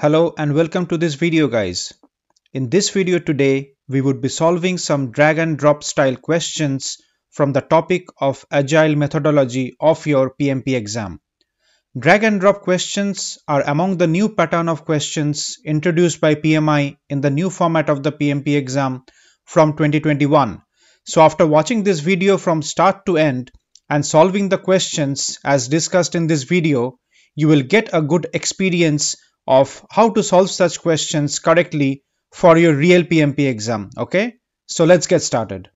Hello and welcome to this video guys. In this video today, we would be solving some drag and drop style questions from the topic of agile methodology of your PMP exam. Drag and drop questions are among the new pattern of questions introduced by PMI in the new format of the PMP exam from 2021. So after watching this video from start to end and solving the questions as discussed in this video, you will get a good experience of how to solve such questions correctly for your real PMP exam. Okay, so let's get started.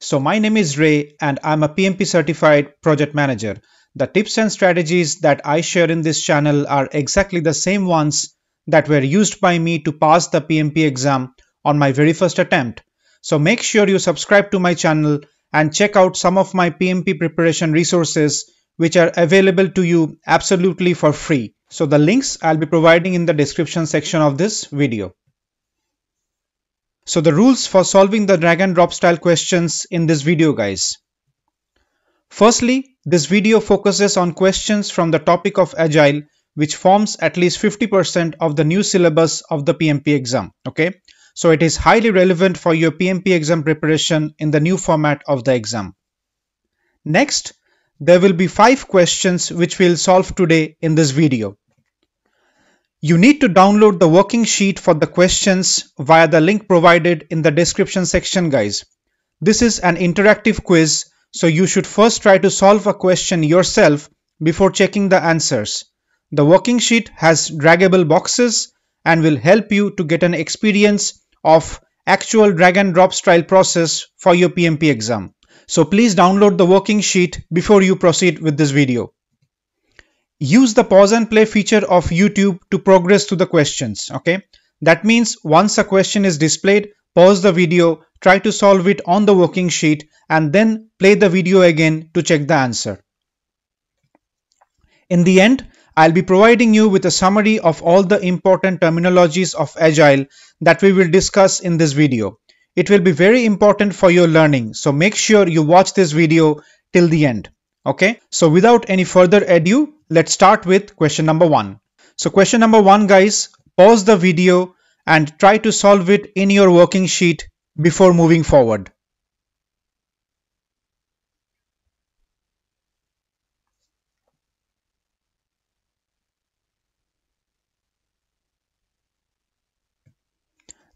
So my name is Ray and I'm a PMP certified project manager. The tips and strategies that I share in this channel are exactly the same ones that were used by me to pass the PMP exam on my very first attempt. So make sure you subscribe to my channel and check out some of my PMP preparation resources which are available to you absolutely for free. So the links I'll be providing in the description section of this video. So the rules for solving the drag and drop style questions in this video guys. Firstly, this video focuses on questions from the topic of Agile which forms at least 50% of the new syllabus of the PMP exam. Okay, so it is highly relevant for your PMP exam preparation in the new format of the exam. Next, there will be five questions which we'll solve today in this video. You need to download the working sheet for the questions via the link provided in the description section guys. This is an interactive quiz so you should first try to solve a question yourself before checking the answers. The working sheet has draggable boxes and will help you to get an experience of actual drag and drop style process for your PMP exam so please download the working sheet before you proceed with this video. Use the pause and play feature of YouTube to progress through the questions, okay? That means once a question is displayed, pause the video, try to solve it on the working sheet and then play the video again to check the answer. In the end, I'll be providing you with a summary of all the important terminologies of Agile that we will discuss in this video. It will be very important for your learning. So make sure you watch this video till the end. Okay, so without any further ado, let's start with question number one. So question number one, guys, pause the video and try to solve it in your working sheet before moving forward.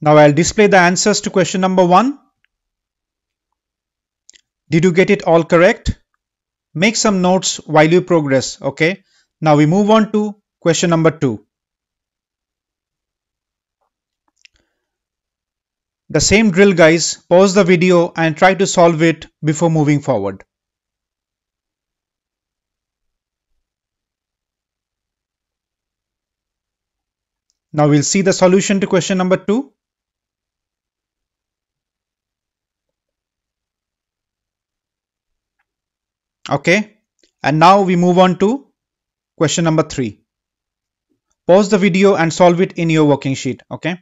Now I'll display the answers to question number one. Did you get it all correct? Make some notes while you progress. Okay. Now we move on to question number two. The same drill guys, pause the video and try to solve it before moving forward. Now we'll see the solution to question number two. Okay. And now we move on to question number three. Pause the video and solve it in your working sheet. Okay.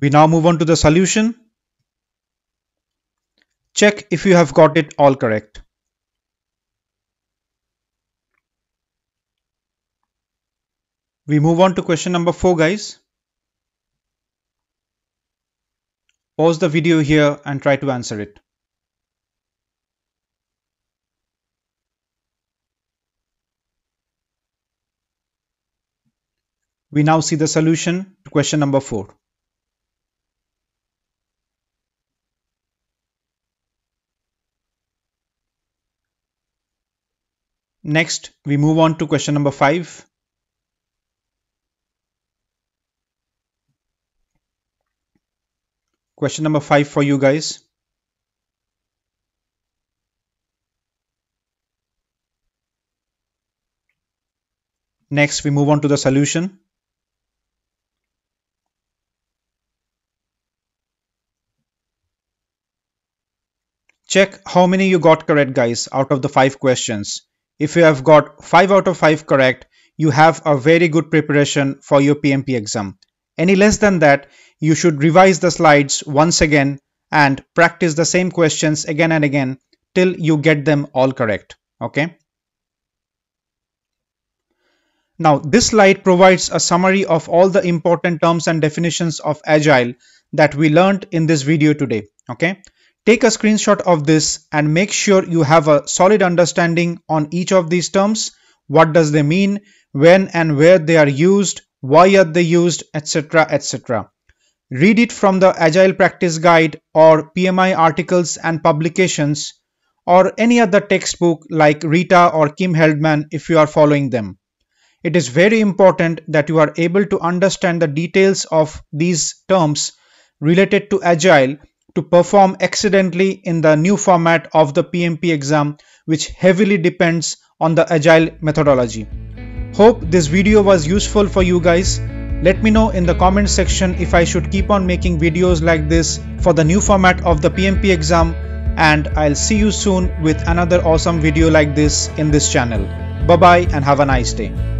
We now move on to the solution. Check if you have got it all correct. We move on to question number 4 guys. Pause the video here and try to answer it. We now see the solution to question number 4. Next, we move on to question number 5. Question number five for you guys. Next, we move on to the solution. Check how many you got correct guys out of the five questions. If you have got five out of five correct, you have a very good preparation for your PMP exam. Any less than that, you should revise the slides once again and practice the same questions again and again till you get them all correct. Okay. Now this slide provides a summary of all the important terms and definitions of agile that we learned in this video today. Okay. Take a screenshot of this and make sure you have a solid understanding on each of these terms. What does they mean? When and where they are used? Why are they used? Etc. Etc. Read it from the Agile Practice Guide or PMI articles and publications or any other textbook like Rita or Kim Heldman if you are following them. It is very important that you are able to understand the details of these terms related to Agile to perform excellently in the new format of the PMP exam which heavily depends on the Agile methodology. Hope this video was useful for you guys. Let me know in the comments section if I should keep on making videos like this for the new format of the PMP exam and I'll see you soon with another awesome video like this in this channel. Bye bye and have a nice day.